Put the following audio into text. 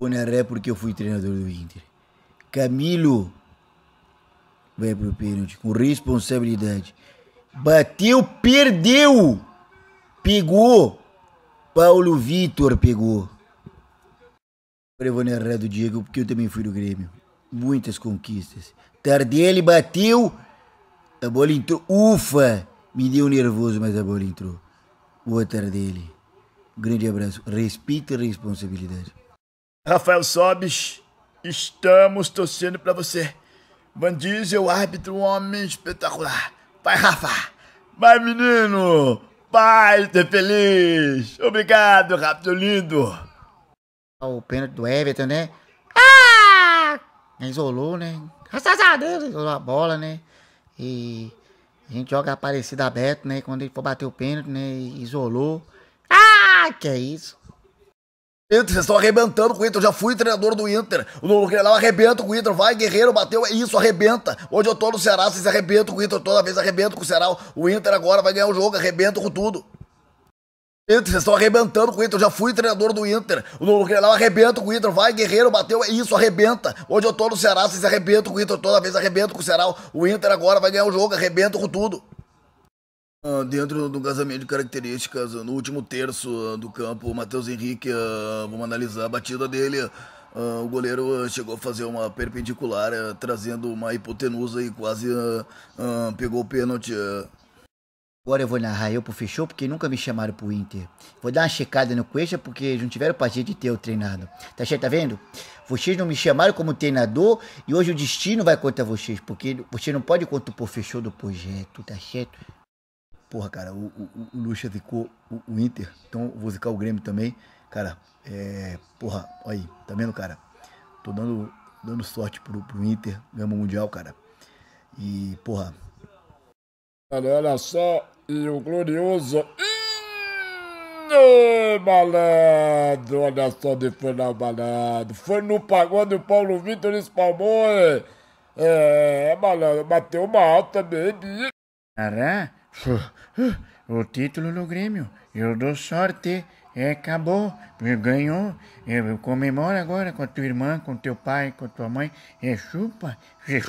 Bonaré porque eu fui treinador do Inter. Camilo vai pro pênalti com responsabilidade. Bateu, perdeu. Pegou. Paulo Vitor pegou. Prevoneré do Diego, porque eu também fui do Grêmio. Muitas conquistas. Tardelli bateu. A bola entrou. Ufa! Me deu nervoso, mas a bola entrou. Boa Tardelli. grande abraço. Respeito a responsabilidade. Rafael Sobes, estamos torcendo para você. Van Diesel, árbitro, um homem espetacular. Vai, Rafa! Vai, menino! Vai ser feliz! Obrigado, rápido lindo! O pênalti do Everton, né? Ah! Isolou, né? Graças a Deus, isolou a bola, né? E a gente joga Aparecida aberto, né? Quando ele for bater o pênalti, né? Isolou. Ah, que é isso! Inter, vocês estão arrebentando com o Inter. Eu já fui treinador do Inter. O Grenal arrebenta com o Inter. Vai, Guerreiro, bateu. É isso, arrebenta. Hoje eu tô no Ceará, vocês arrebentam com o Inter. Toda vez arrebento com o Ceará. O Inter agora vai ganhar o jogo, arrebenta com tudo. Inter, vocês estão arrebentando com o Inter. Eu já fui treinador do Inter. O Grenal arrebenta com o Inter. Vai, Guerreiro, bateu. É isso, arrebenta. Hoje eu tô no Ceará, vocês arrebentam com o Inter. Toda vez arrebento com o Ceará. O Inter agora vai ganhar o jogo, arrebenta com tudo. Uh, dentro do casamento de características, no último terço uh, do campo, o Matheus Henrique, uh, vamos analisar a batida dele. o goleiro chegou a fazer uma perpendicular, trazendo uma hipotenusa e quase pegou o pênalti. Agora eu vou narrar eu pro Fechou, porque nunca me chamaram pro Inter. Vou dar uma checada no Cuesta, porque não tiveram paciência de ter o treinado. Tá certo? Tá vendo? Vocês não me chamaram como treinador e hoje o destino vai contra vocês, porque você não pode contra o Fechou do projeto, tá certo? porra, cara, o, o, o Lucha ficou o, o, Inter, então vou zicar o Grêmio também. Cara, é, porra, olha aí, tá vendo, cara? Tô dando, dando sorte pro, pro Inter, ganhamos o Mundial, cara. E, porra. Olha, olha só, e o glorioso. Ei, hum, malandro, olha só de final malandro. Foi no pagode do Paulo Vitor espalmou. É, é, malandro, bateu mal também, baby. Caramba. O título do Grêmio, eu dou sorte, é, acabou, ganhou, eu comemora agora com a tua irmã, com teu pai, com tua mãe, é, chupa, é,